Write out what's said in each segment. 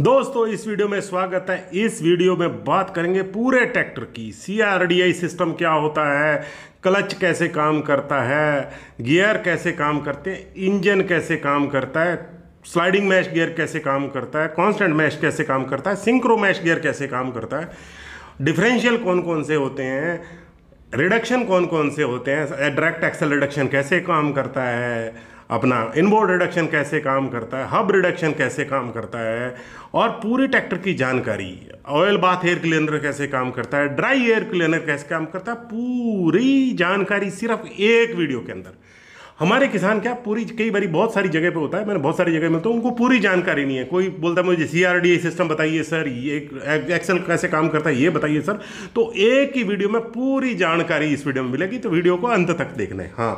दोस्तों इस वीडियो में स्वागत है इस वीडियो में बात करेंगे पूरे ट्रैक्टर की सी सिस्टम क्या होता है क्लच कैसे काम करता है गियर कैसे काम करते हैं इंजन कैसे काम करता है स्लाइडिंग मैश गियर कैसे काम करता है कांस्टेंट मैश कैसे काम करता है सिंक्रो मैश गियर कैसे काम करता है डिफरेंशियल कौन कौन से होते हैं रिडक्शन कौन कौन से होते हैं डायरेक्ट एक्सल रिडक्शन कैसे काम करता है अपना इनबोर्ड रिडक्शन कैसे काम करता है हब रिडक्शन कैसे काम करता है और पूरे ट्रैक्टर की जानकारी ऑयल बाथ एयर क्लीनर कैसे काम करता है ड्राई एयर क्लीनर कैसे काम करता है पूरी जानकारी सिर्फ एक वीडियो के अंदर हमारे किसान क्या पूरी कई बार बहुत सारी जगह पे होता है मैंने बहुत सारी जगह मिलता हूँ उनको पूरी जानकारी नहीं है कोई बोलता है मुझे सी सिस्टम बताइए सर ये एक्सेल कैसे काम करता है ये बताइए सर तो एक ही वीडियो में पूरी जानकारी इस वीडियो में मिलेगी तो वीडियो को अंत तक देखना है हाँ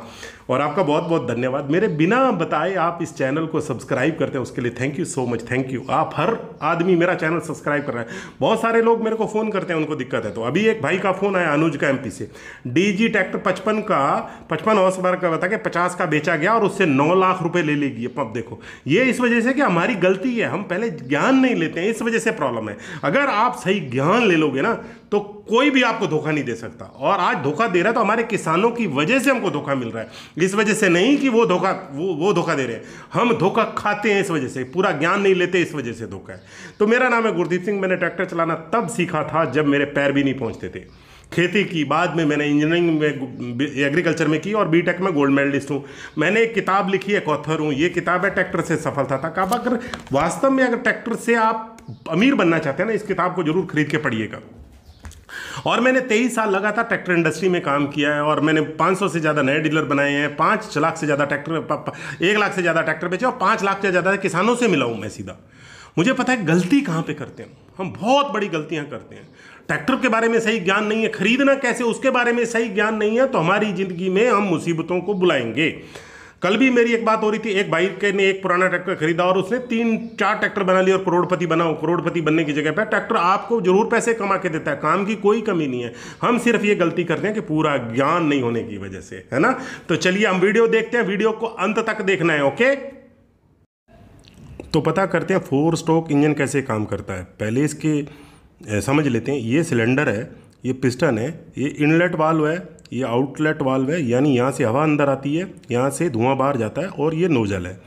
और आपका बहुत बहुत धन्यवाद मेरे बिना बताए आप इस चैनल को सब्सक्राइब करते हैं उसके लिए thank you so much thank you आप हर आदमी मेरा चैनल सब्सक्राइब कर रहा है बहुत सारे लोग मेरे को फ़ोन करते हैं उनको दिक्कत है तो अभी एक भाई का फ़ोन आया अनुज का एम से जी ट्रैक्टर पचपन का पचपन हॉर्स बार का बता के पचास का बेचा गया और उससे नौ लाख रुपये ले ली गई अब देखो ये इस वजह से कि हमारी गलती है हम पहले ज्ञान नहीं लेते हैं इस वजह से प्रॉब्लम है अगर आप सही ज्ञान ले लोगे ना तो कोई भी आपको धोखा नहीं दे सकता और आज धोखा दे रहा है तो हमारे किसानों की वजह से हमको धोखा मिल रहा है इस वजह से नहीं कि वो धोखा वो वो धोखा दे रहे हैं हम धोखा खाते हैं इस वजह से पूरा ज्ञान नहीं लेते इस वजह से धोखा है तो मेरा नाम है गुरदीप सिंह मैंने ट्रैक्टर चलाना तब सीखा था जब मेरे पैर भी नहीं पहुँचते थे खेती की बाद में मैंने इंजीनियरिंग में एग्रीकल्चर में की और बी टेक में गोल्ड मेडलिस्ट हूँ मैंने एक किताब लिखी है ऑथर हूँ ये किताब है ट्रैक्टर से सफलता था आप अगर वास्तव में अगर ट्रैक्टर से आप अमीर बनना चाहते हैं ना इस किताब को जरूर खरीद के पढ़िएगा और मैंने तेईस साल लगातार ट्रैक्टर इंडस्ट्री में काम किया है और मैंने पाँच से ज़्यादा नए डीलर बनाए हैं पाँच लाख से ज़्यादा ट्रैक्टर एक लाख से ज़्यादा ट्रैक्टर बेचे और पाँच लाख से ज़्यादा किसानों से मिला हूँ मैं सीधा मुझे पता है गलती कहाँ पे करते हैं हम बहुत बड़ी गलतियाँ करते हैं ट्रैक्टर के बारे में सही ज्ञान नहीं है खरीदना कैसे उसके बारे में सही ज्ञान नहीं है तो हमारी ज़िंदगी में हम मुसीबतों को बुलाएंगे कल भी मेरी एक बात हो रही थी एक भाई के ने एक पुराना ट्रैक्टर खरीदा और उसने तीन चार ट्रैक्टर बना लिया और करोड़पति बना करोड़पति बनने की जगह पर ट्रैक्टर आपको जरूर पैसे कमा के देता है काम की कोई कमी नहीं है हम सिर्फ ये गलती करते हैं कि पूरा ज्ञान नहीं होने की वजह से है ना तो चलिए हम वीडियो देखते हैं वीडियो को अंत तक देखना है ओके तो पता करते हैं फोर स्ट्रोक इंजन कैसे काम करता है पहले इसके समझ लेते हैं ये सिलेंडर है ये पिस्टन है ये इनलेट वाल्व है ये आउटलेट वाल्व है यानी यहाँ से हवा अंदर आती है यहाँ से धुआं बाहर जाता है और ये नोजल है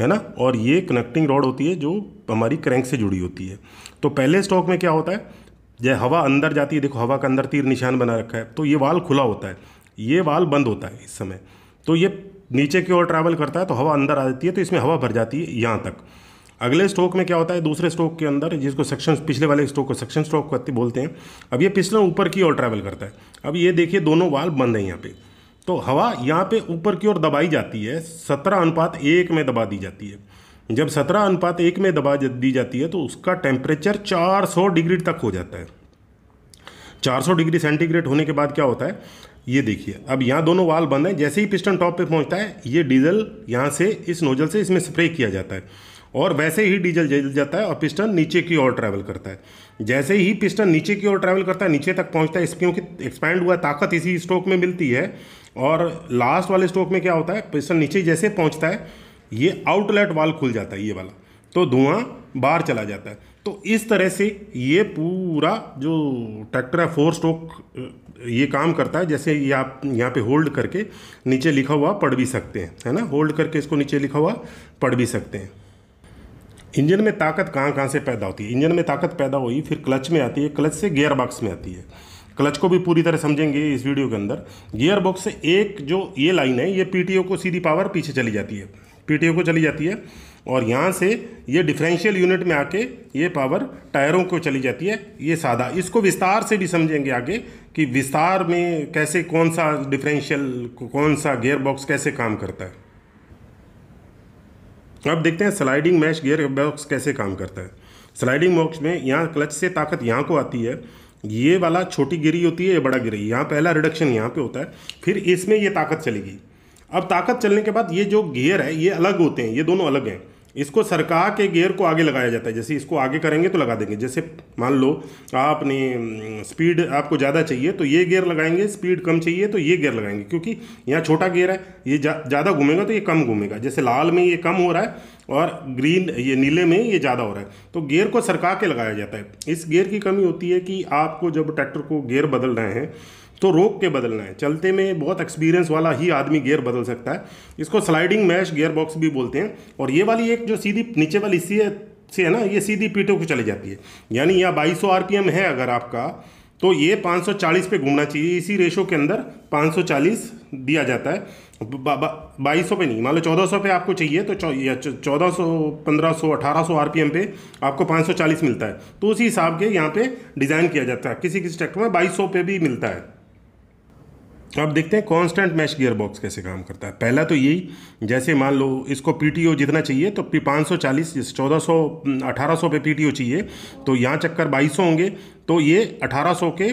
है ना और ये कनेक्टिंग रॉड होती है जो हमारी क्रैंक से जुड़ी होती है तो पहले स्टॉक में क्या होता है जब हवा अंदर जाती है देखो हवा का अंदर तीर निशान बना रखा है तो ये वाल खुला होता है ये वाल बंद होता है इस समय तो ये नीचे की ओर ट्रैवल करता है तो हवा अंदर आ जाती है तो इसमें हवा भर जाती है यहाँ तक अगले स्ट्रोक में क्या होता है दूसरे स्ट्रोक के अंदर जिसको सेक्शन पिछले वाले स्ट्रोक को सेक्शन स्ट्रोक बोलते हैं अब ये पिछले ऊपर की ओर ट्रैवल करता है अब ये देखिए दोनों वाल बंद है यहाँ पे तो हवा यहाँ पे ऊपर की ओर दबाई जाती है सत्रह अनुपात एक में दबा दी जाती है जब सत्रह अनुपात एक में दबा दी जाती है तो उसका टेम्परेचर चार डिग्री तक हो जाता है चार डिग्री सेंटीग्रेड होने के बाद क्या होता है ये देखिए अब यहाँ दोनों वाल बंद हैं जैसे ही पिस्टन टॉप पे पहुँचता है ये डीजल यहाँ से इस नोजल से इसमें स्प्रे किया जाता है और वैसे ही डीजल जल जाता है और पिस्टन नीचे की ओर ट्रैवल करता है जैसे ही पिस्टन नीचे की ओर ट्रैवल करता है नीचे तक पहुंचता है क्योंकि एक्सपैंड हुआ ताकत इसी स्ट्रोक में मिलती है और लास्ट वाले स्ट्रोक में क्या होता है पिस्टन नीचे जैसे पहुँचता है ये आउटलेट वाल खुल जाता है ये वाला तो धुआं बाहर चला जाता है तो इस तरह से ये पूरा जो ट्रैक्टर है फोर स्ट्रोक ये काम करता है जैसे ये आप यहाँ पे होल्ड करके नीचे लिखा हुआ पढ़ भी सकते हैं है ना होल्ड करके इसको नीचे लिखा हुआ पढ़ भी सकते हैं इंजन में ताकत कहाँ कहाँ से पैदा होती है इंजन में ताकत पैदा हुई फिर क्लच में आती है क्लच से गियर बॉक्स में आती है क्लच को भी पूरी तरह समझेंगे इस वीडियो के अंदर गियर बॉक्स से एक जो ये लाइन है ये पीटीओ को सीधी पावर पीछे चली जाती है पीटीओ को चली जाती है और यहाँ से ये डिफरेंशियल यूनिट में आके ये पावर टायरों को चली जाती है ये सादा इसको विस्तार से भी समझेंगे आगे कि विस्तार में कैसे कौन सा डिफरेंशियल कौन सा गेयर बॉक्स कैसे काम करता है तो अब देखते हैं स्लाइडिंग मैश गियर बॉक्स कैसे काम करता है स्लाइडिंग बॉक्स में यहाँ क्लच से ताकत यहाँ को आती है ये वाला छोटी गिरी होती है ये बड़ा गिरी यहाँ पहला रिडक्शन यहाँ पे होता है फिर इसमें ये ताकत चलेगी अब ताकत चलने के बाद ये जो गियर है ये अलग होते हैं ये दोनों अलग हैं इसको सरका के गेयर को आगे लगाया जाता है जैसे इसको आगे करेंगे तो लगा देंगे जैसे मान लो आपने स्पीड आपको ज़्यादा चाहिए तो ये गेयर लगाएंगे स्पीड कम चाहिए तो ये गेयर लगाएंगे क्योंकि यहाँ छोटा गेयर है ये ज़्यादा घूमेगा तो ये कम घूमेगा जैसे लाल में ये कम हो रहा है और ग्रीन ये नीले में ये ज़्यादा हो रहा है तो गेयर को सरका के लगाया जाता है इस गेयर की कमी होती है कि आपको जब ट्रैक्टर को गेयर बदल रहे हैं तो रोक के बदलना है चलते में बहुत एक्सपीरियंस वाला ही आदमी गियर बदल सकता है इसको स्लाइडिंग मैश गियर बॉक्स भी बोलते हैं और ये वाली एक जो सीधी नीचे वाली सी है से है ना ये सीधी पीटों को चली जाती है यानी यह बाईस सौ है अगर आपका तो ये 540 पे घूमना चाहिए इसी रेशो के अंदर 540 दिया जाता है बाईस सौ पे नहीं मान लो चौदह सौ पे आपको चाहिए तो या चौदह सौ पंद्रह सौ अठारह सौ आर पे आपको 540 मिलता है तो उसी हिसाब के यहाँ पे डिज़ाइन किया जाता है किसी किसी ट्रैक्टर में बाईस सौ पे भी मिलता है अब तो देखते हैं कांस्टेंट मैश गियर बॉक्स कैसे काम करता है पहला तो यही जैसे मान लो इसको पीटीओ जितना चाहिए तो पाँच सौ चालीस चौदह सौ अठारह सौ पे पी चाहिए तो यहाँ चक्कर बाईस सौ होंगे तो ये अठारह सौ के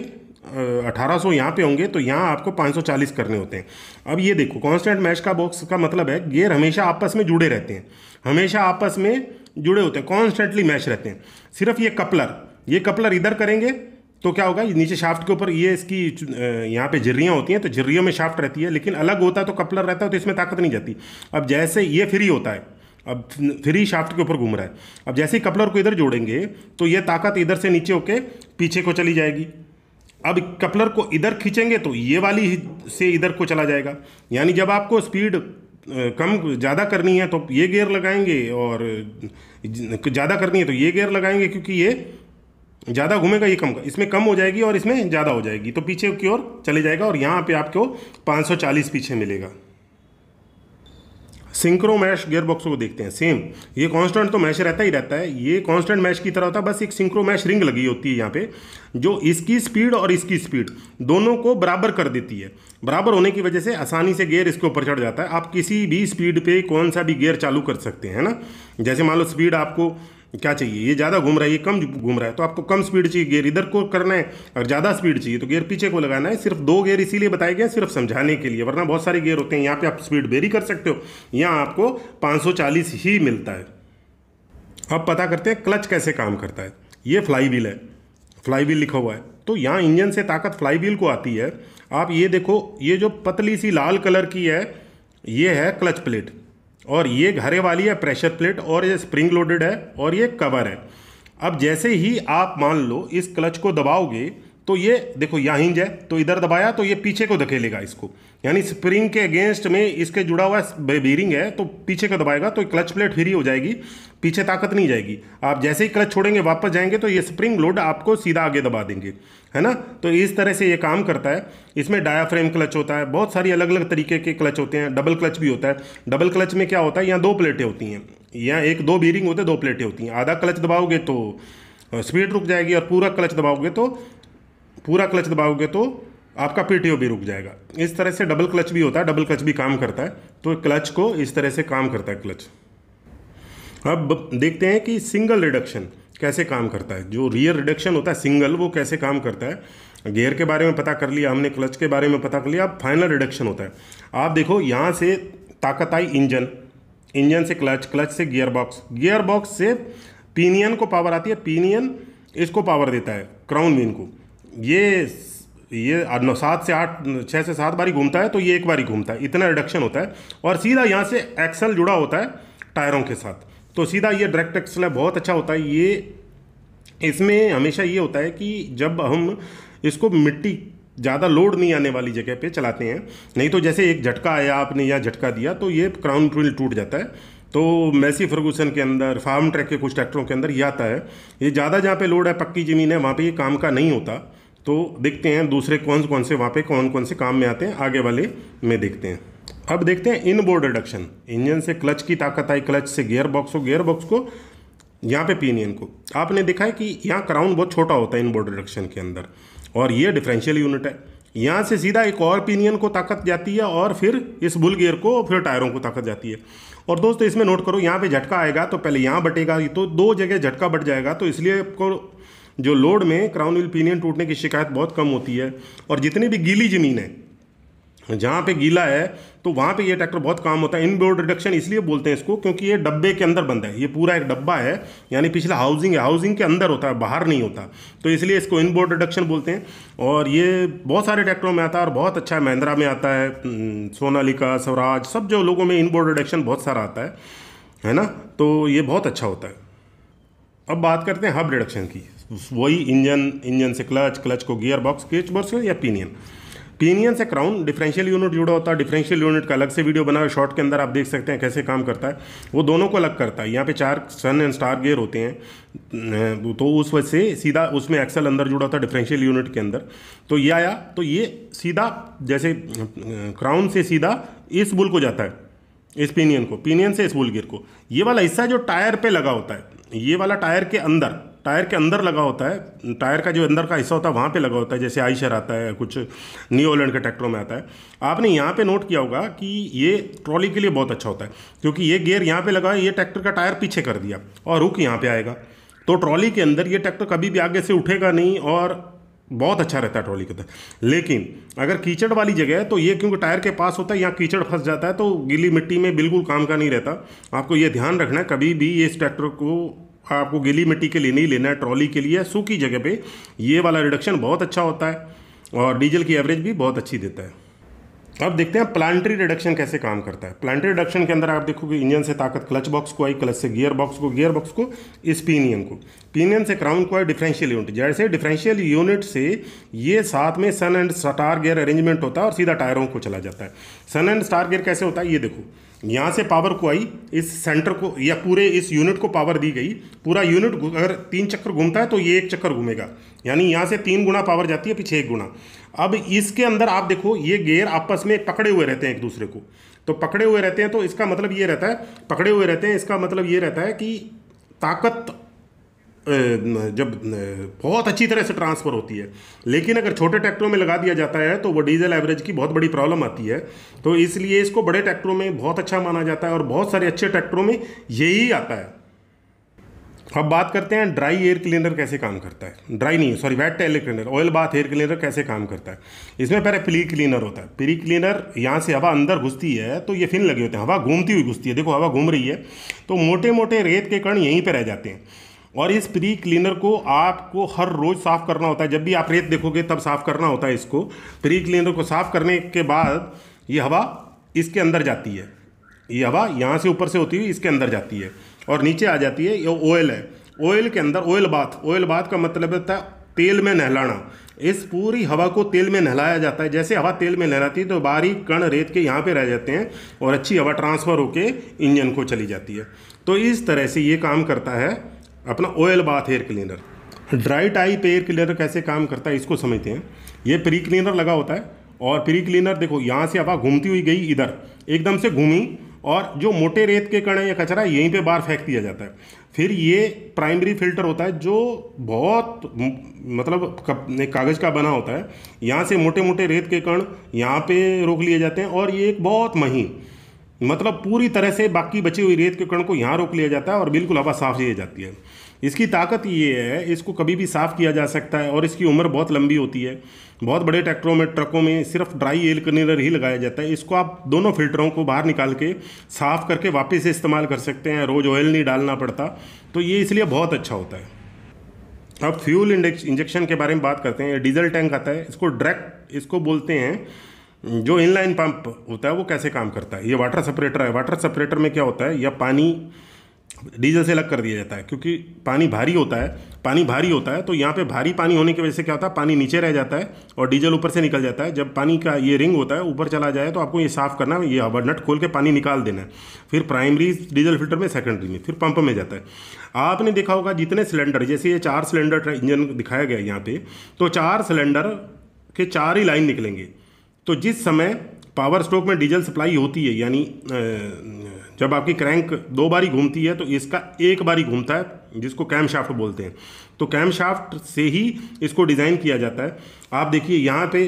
अठारह सौ यहाँ पे होंगे तो यहाँ आपको 540 करने होते हैं अब ये देखो कांस्टेंट मैश का बॉक्स का मतलब है गियर हमेशा आपस में जुड़े रहते हैं हमेशा आपस में जुड़े होते हैं कॉन्स्टेंटली मैश रहते हैं सिर्फ ये कपलर ये कपलर इधर करेंगे तो क्या होगा नीचे शाफ्ट के ऊपर ये इसकी यहाँ पे झिर्रियाँ होती हैं तो झिर्रियों में शाफ्ट रहती है लेकिन अलग होता है तो कपलर रहता है तो इसमें ताकत नहीं जाती अब जैसे ये फ्री होता है अब फ्री शाफ्ट के ऊपर घूम रहा है अब जैसे ही कपलर को इधर जोड़ेंगे तो ये ताकत इधर से नीचे होके पीछे को चली जाएगी अब कपलर को इधर खींचेंगे तो ये वाली से इधर को चला जाएगा यानी जब आपको स्पीड कम ज़्यादा करनी है तो ये गेयर लगाएंगे और ज़्यादा करनी है तो ये गेयर लगाएंगे क्योंकि ये ज़्यादा घूमेगा ये कम इसमें कम हो जाएगी और इसमें ज़्यादा हो जाएगी तो पीछे की ओर चले जाएगा और यहाँ पे आपको 540 पीछे मिलेगा सिंक्रो मैश गेयरबॉक्स को देखते हैं सेम ये कांस्टेंट तो मैश रहता ही रहता है ये कांस्टेंट मैश की तरह होता है बस एक सिंक्रो मैश रिंग लगी होती है यहाँ पे जो इसकी स्पीड और इसकी स्पीड दोनों को बराबर कर देती है बराबर होने की वजह से आसानी से गेयर इसके ऊपर चढ़ जाता है आप किसी भी स्पीड पर कौन सा भी गेयर चालू कर सकते हैं ना जैसे मान लो स्पीड आपको क्या चाहिए ये ज़्यादा घूम रहा है ये कम घूम रहा है तो आपको कम स्पीड चाहिए गेयर इधर को करना है और ज़्यादा स्पीड चाहिए तो गेयर पीछे को लगाना है सिर्फ दो गेयर इसीलिए बताए गए सिर्फ समझाने के लिए वरना बहुत सारे गेयर होते हैं यहाँ पे आप स्पीड वेरी कर सकते हो यहाँ आपको 540 ही मिलता है अब पता करते हैं क्लच कैसे काम करता है ये फ्लाई व्हील है फ्लाई व्हील लिखा हुआ है तो यहाँ इंजन से ताकत फ्लाई व्हील को आती है आप ये देखो ये जो पतली सी लाल कलर की है ये है क्लच प्लेट और ये घरे वाली है प्रेशर प्लेट और ये स्प्रिंग लोडेड है और ये कवर है अब जैसे ही आप मान लो इस क्लच को दबाओगे तो ये देखो यहाँ हिंज है तो इधर दबाया तो ये पीछे को धकेलेगा इसको यानी स्प्रिंग के अगेंस्ट में इसके जुड़ा हुआ बेरिंग है तो पीछे का दबाएगा तो क्लच प्लेट फ्री हो जाएगी पीछे ताकत नहीं जाएगी आप जैसे ही क्लच छोड़ेंगे वापस जाएंगे तो ये स्प्रिंग लोड आपको सीधा आगे दबा देंगे है ना तो इस तरह से ये काम करता है इसमें डायाफ्रेम क्लच होता है बहुत सारी अलग अलग तरीके के क्लच होते हैं डबल क्लच भी होता है डबल क्लच में क्या होता है यहाँ दो प्लेटें होती हैं यहाँ एक दो बीरिंग होते हैं दो प्लेटें होती हैं आधा क्लच दबाओगे तो स्पीड रुक जाएगी और पूरा क्लच दबाओगे तो पूरा क्लच दबाओगे तो आपका पीटीओ भी रुक जाएगा इस तरह से डबल क्लच भी होता है डबल क्लच भी काम करता है तो क्लच को इस तरह से काम करता है क्लच अब देखते हैं कि सिंगल रिडक्शन कैसे काम करता है जो रियर रिडक्शन होता है सिंगल वो कैसे काम करता है गेयर के बारे में पता कर लिया हमने क्लच के बारे में पता कर लिया अब फाइनल रिडक्शन होता है आप देखो यहाँ से ताकत आई इंजन इंजन से क्लच क्लच से गियर बॉक्स गियर बॉक्स से पीनियन को पावर आती है पीनियन इसको पावर देता है क्राउन मीन को ये ये सात से आठ छः से सात बारी घूमता है तो ये एक बारी घूमता है इतना रिडक्शन होता है और सीधा यहाँ से एक्सल जुड़ा होता है टायरों के साथ तो सीधा ये डायरेक्ट एक्सल है बहुत अच्छा होता है ये इसमें हमेशा ये होता है कि जब हम इसको मिट्टी ज़्यादा लोड नहीं आने वाली जगह पे चलाते हैं नहीं तो जैसे एक झटका आया आपने या झटका दिया तो ये क्राउन ट्रिल टूट जाता है तो मैसी फर्गूसन के अंदर फार्म ट्रैक के कुछ ट्रैक्टरों के अंदर ये आता है ये ज़्यादा जहाँ पे लोड है पक्की ज़मीन है वहाँ पे ये काम का नहीं होता तो देखते हैं दूसरे कौन कौन से वहाँ पे कौन कौन से काम में आते हैं आगे वाले में देखते हैं अब देखते हैं इन बोर्ड रिडक्शन इंजन से क्लच की ताकत आई क्लच से गियर बॉक्स हो गियर बॉक्स को यहाँ पे पीनियन e को आपने देखा है कि यहाँ क्राउन बहुत छोटा होता है इन बोर्ड रिडक्शन के अंदर और ये डिफरेंशियल यूनिट है यहाँ से सीधा एक और पीनियन e को ताकत जाती है और फिर इस बुल गियर को फिर टायरों को ताकत जाती है और दोस्तों इसमें नोट करो यहाँ पे झटका आएगा तो पहले यहाँ बटेगा तो दो जगह झटका बट जाएगा तो इसलिए आपको जो लोड में क्राउन विल पीनियन टूटने की शिकायत बहुत कम होती है और जितनी भी गीली ज़मीन है जहाँ पे गीला है तो वहाँ पे ये ट्रैक्टर बहुत काम होता है इन बोर्ड रिडक्शन इसलिए बोलते हैं इसको क्योंकि ये डब्बे के अंदर बनता है ये पूरा एक डब्बा है यानी पिछला हाउसिंग है हाउसिंग के अंदर होता है बाहर नहीं होता तो इसलिए इसको इन बोर्ड रिडक्शन बोलते हैं और ये बहुत सारे ट्रैक्टरों में आता है और बहुत अच्छा है महिंद्रा में आता है हम्म, सोनालिका स्वराज सब जो लोगों में इन बोर्ड रिडक्शन बहुत सारा आता है है ना तो ये बहुत अच्छा होता है अब बात करते हैं हब रिडक्शन की वही इंजन इंजन से क्लच क्लच को गियर बॉक्स केच बॉक्स या पिनियन पिनियन से क्राउन डिफरेंशियल यूनिट जुड़ा होता है डिफरेंशियल यूनिट का अलग से वीडियो बना शॉर्ट के अंदर आप देख सकते हैं कैसे काम करता है वो दोनों को अलग करता है यहाँ पे चार सन एंड स्टार गियर होते हैं तो उस वजह से सीधा उसमें एक्सल अंदर जुड़ा होता है डिफरेंशियल यूनिट के अंदर तो ये आया तो ये सीधा जैसे क्राउन से सीधा इस बुल को जाता है इस पीनियन को पिनियन से इस बुल गियर को ये वाला हिस्सा जो टायर पर लगा होता है ये वाला टायर के अंदर टायर के अंदर लगा होता है टायर का जो अंदर का हिस्सा होता है वहाँ पे लगा होता है जैसे आइशर आता है कुछ न्यू ओलैंड के ट्रैक्टरों में आता है आपने यहाँ पे नोट किया होगा कि ये ट्रॉली के लिए बहुत अच्छा होता है क्योंकि ये गेयर यहाँ पे लगा है ये ट्रैक्टर का टायर पीछे कर दिया और रुक यहाँ पर आएगा तो ट्रॉली के अंदर ये ट्रैक्टर कभी भी आगे से उठेगा नहीं और बहुत अच्छा रहता है ट्रॉली के अंदर लेकिन अगर कीचड़ वाली जगह है तो ये क्योंकि टायर के पास होता है यहाँ कीचड़ फंस जाता है तो गीली मिट्टी में बिल्कुल काम का नहीं रहता आपको ये ध्यान रखना है कभी भी ये इस ट्रैक्टर को आपको गीली मिट्टी के लिए नहीं लेना है ट्रॉली के लिए सूखी जगह पे ये वाला रिडक्शन बहुत अच्छा होता है और डीजल की एवरेज भी बहुत अच्छी देता है अब देखते हैं प्लांटरी रिडक्शन कैसे काम करता है प्लांटरी रिडक्शन के अंदर आप देखोगे इंजन से ताकत क्लच बॉक्स को आई क्लच से गियर बॉक्स को गियर बॉक्स को इस पीनियन को पीनियन से क्राउन को आई डिफरेंशियल यूनिट जैसे डिफरेंशियल यूनिट से ये साथ में sun and star gear arrangement होता है और सीधा टायरों को चला जाता है सन एंड स्टार गियर कैसे होता है ये देखो यहाँ से पावर को आई इस सेंटर को या पूरे इस यूनिट को पावर दी गई पूरा यूनिट अगर तीन चक्कर घूमता है तो ये एक चक्कर घूमेगा यानी यहाँ से तीन गुना पावर जाती है पीछे एक गुना अब इसके अंदर आप देखो ये गेयर आपस में पकड़े हुए रहते हैं एक दूसरे को तो पकड़े हुए रहते हैं तो इसका मतलब ये रहता है पकड़े हुए रहते हैं इसका मतलब ये रहता है कि ताकत जब बहुत अच्छी तरह से ट्रांसफ़र होती है लेकिन अगर छोटे ट्रैक्टरों में लगा दिया जाता है तो वो डीजल एवरेज की बहुत बड़ी प्रॉब्लम आती है तो इसलिए इसको बड़े ट्रैक्टरों में बहुत अच्छा माना जाता है और बहुत सारे अच्छे ट्रैक्टरों में यही आता है अब बात करते हैं ड्राई एयर क्लीनर कैसे काम करता है ड्राई नहीं sorry wet air cleaner oil bath air cleaner कैसे काम करता है इसमें पहले प्री क्लीनर होता है प्री क्लीनर यहाँ से हवा अंदर घुसती है तो ये फिन लगे होते हैं हवा घूमती हुई घुसती है देखो हवा घूम रही है तो मोटे मोटे रेत के कण यहीं पर रह जाते हैं और इस प्री क्लीनर को आपको हर रोज़ साफ़ करना होता है जब भी आप रेत देखोगे तब साफ़ करना होता है इसको प्री क्लीनर को साफ़ करने के बाद ये हवा इसके अंदर जाती है ये हवा यहाँ से ऊपर से होती हुई इसके अंदर जाती है और नीचे आ जाती है ये ऑयल है ऑयल के अंदर ऑयल बाथ ऑयल बाथ का मतलब होता है तेल में नहलाना इस पूरी हवा को तेल में नहलाया जाता है जैसे हवा तेल में नहलाती है तो बारीक कण रेत के यहाँ पे रह जाते हैं और अच्छी हवा ट्रांसफ़र होकर इंजन को चली जाती है तो इस तरह से ये काम करता है अपना oil bath air cleaner dry type air cleaner कैसे काम करता है इसको समझते हैं ये प्री क्लीनर लगा होता है और प्री क्लीनर देखो यहाँ से हवा घूमती हुई गई इधर एकदम से घूमी और जो मोटे रेत के कण है या कचरा यहीं पे बाहर फेंक दिया जाता है फिर ये प्राइमरी फिल्टर होता है जो बहुत मतलब कागज़ का बना होता है यहाँ से मोटे मोटे रेत के कण यहाँ पे रोक लिए जाते हैं और ये एक बहुत महीन मतलब पूरी तरह से बाकी बची हुई रेत के कण को यहाँ रोक लिया जाता है और बिल्कुल हवा साफ ली जाती है इसकी ताकत ये है इसको कभी भी साफ़ किया जा सकता है और इसकी उम्र बहुत लंबी होती है बहुत बड़े ट्रैक्टरों में ट्रकों में सिर्फ ड्राई एयर क्लीनर ही लगाया जाता है इसको आप दोनों फिल्टरों को बाहर निकाल के साफ़ करके वापस इस्तेमाल कर सकते हैं रोज़ ऑयल नहीं डालना पड़ता तो ये इसलिए बहुत अच्छा होता है अब फ्यूल इंजेक्शन के बारे में बात करते हैं डीजल टैंक आता है इसको डायरेक्ट इसको बोलते हैं जो इनलाइन पंप होता है वो कैसे काम करता है ये वाटर सेपरेटर है वाटर सेपरेटर में क्या होता है या पानी डीजल से अलग कर दिया जाता है क्योंकि पानी भारी होता है पानी भारी होता है तो यहाँ पे भारी पानी होने की वजह से क्या होता है पानी नीचे रह जाता है और डीजल ऊपर से निकल जाता है जब पानी का ये रिंग होता है ऊपर चला जाए तो आपको ये साफ़ करना ये हबर नट खोल के पानी निकाल देना है फिर प्राइमरी डीजल फिल्टर में सेकेंडरी में फिर पंप में जाता है आपने देखा होगा जितने सिलेंडर जैसे ये चार सिलेंडर इंजन दिखाया गया यहाँ पर तो चार सिलेंडर के चार ही लाइन निकलेंगे तो जिस समय पावर स्ट्रोक में डीजल सप्लाई होती है यानी जब आपकी क्रैंक दो बारी घूमती है तो इसका एक बारी घूमता है जिसको कैम शाफ्ट बोलते हैं तो कैम शाफ्ट से ही इसको डिज़ाइन किया जाता है आप देखिए यहाँ पे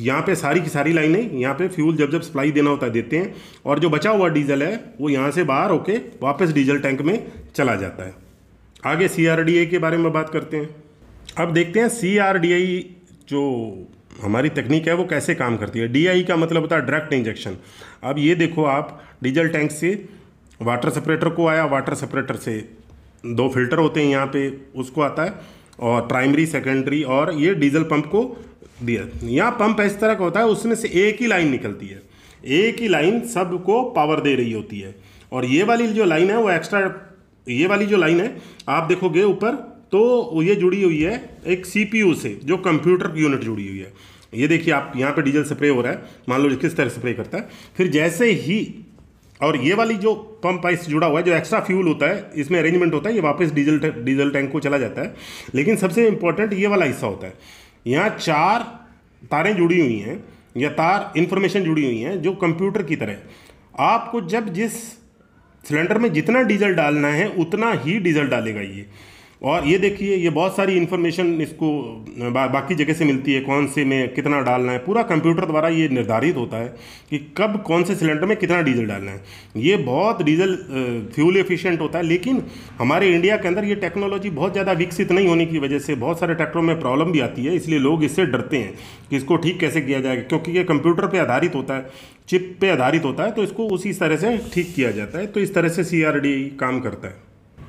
यहाँ पे सारी की सारी लाइनें यहाँ पे फ्यूल जब जब सप्लाई देना होता है देते हैं और जो बचा हुआ डीजल है वो यहाँ से बाहर होके वापस डीजल टैंक में चला जाता है आगे सी के बारे में बात करते हैं अब देखते हैं सी जो हमारी तकनीक है वो कैसे काम करती है डीआई का मतलब होता है डायरेक्ट इंजेक्शन अब ये देखो आप डीजल टैंक से वाटर सेपरेटर को आया वाटर सेपरेटर से दो फिल्टर होते हैं यहाँ पे उसको आता है और प्राइमरी सेकेंडरी और ये डीजल पंप को दिया यहाँ पंप इस तरह का होता है उसमें से एक ही लाइन निकलती है एक ही लाइन सबको पावर दे रही होती है और ये वाली जो लाइन है वो एक्स्ट्रा ये वाली जो लाइन है आप देखोगे ऊपर तो ये जुड़ी हुई है एक सी से जो कंप्यूटर यूनिट जुड़ी हुई है ये देखिए आप यहाँ पे डीजल स्प्रे हो रहा है मान लो किस तरह स्प्रे करता है फिर जैसे ही और ये वाली जो पंप इससे जुड़ा हुआ है जो एक्स्ट्रा फ्यूल होता है इसमें अरेंजमेंट होता है ये वापस डीजल डीजल टैंक को चला जाता है लेकिन सबसे इम्पोर्टेंट ये वाला हिस्सा होता है यहाँ चार तारें जुड़ी हुई हैं या तार इन्फॉर्मेशन जुड़ी हुई हैं जो कंप्यूटर की तरह आपको जब जिस सिलेंडर में जितना डीजल डालना है उतना ही डीजल डालेगा ये और ये देखिए ये बहुत सारी इन्फॉर्मेशन इसको बा, बाकी जगह से मिलती है कौन से में कितना डालना है पूरा कंप्यूटर द्वारा ये निर्धारित होता है कि कब कौन से सिलेंडर में कितना डीजल डालना है ये बहुत डीजल फ्यूल एफिशिएंट होता है लेकिन हमारे इंडिया के अंदर ये टेक्नोलॉजी बहुत ज़्यादा विकसित नहीं होने की वजह से बहुत सारे ट्रैक्टरों में प्रॉब्लम भी आती है इसलिए लोग इससे डरते हैं कि इसको ठीक कैसे किया जाएगा क्योंकि ये कंप्यूटर पर आधारित होता है चिप पर आधारित होता है तो इसको उसी तरह से ठीक किया जाता है तो इस तरह से सी काम करता है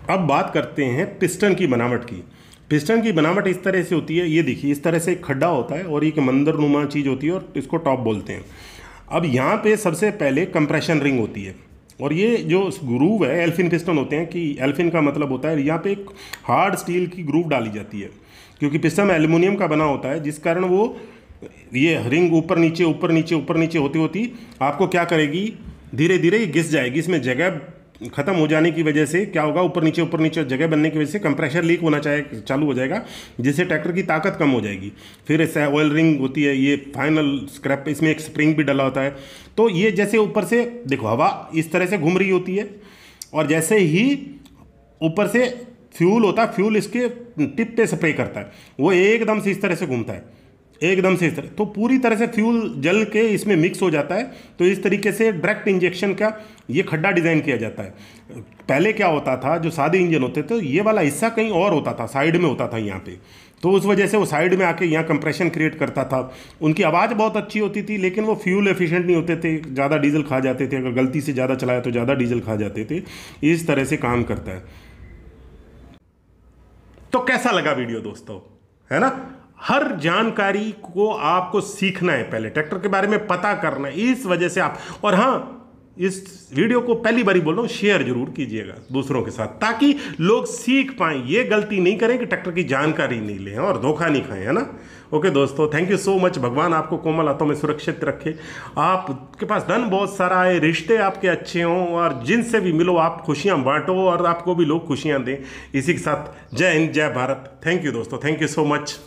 अब बात करते हैं पिस्टन की बनावट की पिस्टन की बनावट इस तरह से होती है ये देखिए इस तरह से एक खड्डा होता है और एक मंदर नुमा चीज़ होती है और इसको टॉप बोलते हैं अब यहाँ पे सबसे पहले कंप्रेशन रिंग होती है और ये जो ग्रूव है एल्फिन पिस्टन होते हैं कि एल्फिन का मतलब होता है यहाँ पे एक हार्ड स्टील की ग्रूव डाली जाती है क्योंकि पिस्टन एल्यूमिनियम का बना होता है जिस कारण वो ये रिंग ऊपर नीचे ऊपर नीचे ऊपर नीचे होती होती आपको क्या करेगी धीरे धीरे ये घिस जाएगी इसमें जगह ख़त्म हो जाने की वजह से क्या होगा ऊपर नीचे ऊपर नीचे जगह बनने की वजह से कंप्रेशर लीक होना चाहे चालू हो जाएगा जिससे ट्रैक्टर की ताकत कम हो जाएगी फिर ऐसा ऑयल रिंग होती है ये फाइनल स्क्रैप इसमें एक स्प्रिंग भी डला होता है तो ये जैसे ऊपर से देखो हवा इस तरह से घूम रही होती है और जैसे ही ऊपर से फ्यूल होता है फ्यूल इसके टिप पे स्प्रे करता है वो एकदम से इस तरह से घूमता है एकदम से इस तरह तो पूरी तरह से फ्यूल जल के इसमें मिक्स हो जाता है तो इस तरीके से डायरेक्ट इंजेक्शन का ये खड्डा डिज़ाइन किया जाता है पहले क्या होता था जो सादे इंजन होते थे तो ये वाला हिस्सा कहीं और होता था साइड में होता था यहाँ पे तो उस वजह से वो साइड में आके यहाँ कंप्रेशन क्रिएट करता था उनकी आवाज़ बहुत अच्छी होती थी लेकिन वो फ्यूल एफिशिएंट नहीं होते थे ज़्यादा डीजल खा जाते थे अगर गलती से ज़्यादा चलाया तो ज़्यादा डीजल खा जाते थे इस तरह से काम करता है तो कैसा लगा वीडियो दोस्तों है ना हर जानकारी को आपको सीखना है पहले ट्रैक्टर के बारे में पता करना है इस वजह से आप और हाँ इस वीडियो को पहली बारी बोल रहा हूँ शेयर जरूर कीजिएगा दूसरों के साथ ताकि लोग सीख पाएं ये गलती नहीं करें कि ट्रैक्टर की जानकारी नहीं लें और धोखा नहीं खाएं है ना ओके दोस्तों थैंक यू सो मच भगवान आपको कोमल हाथों में सुरक्षित रखे आपके पास धन बहुत सारा है रिश्ते आपके अच्छे हों और जिनसे भी मिलो आप खुशियाँ बांटो और आपको भी लोग खुशियाँ दें इसी के साथ जय हिंद जय भारत थैंक यू दोस्तों थैंक यू सो मच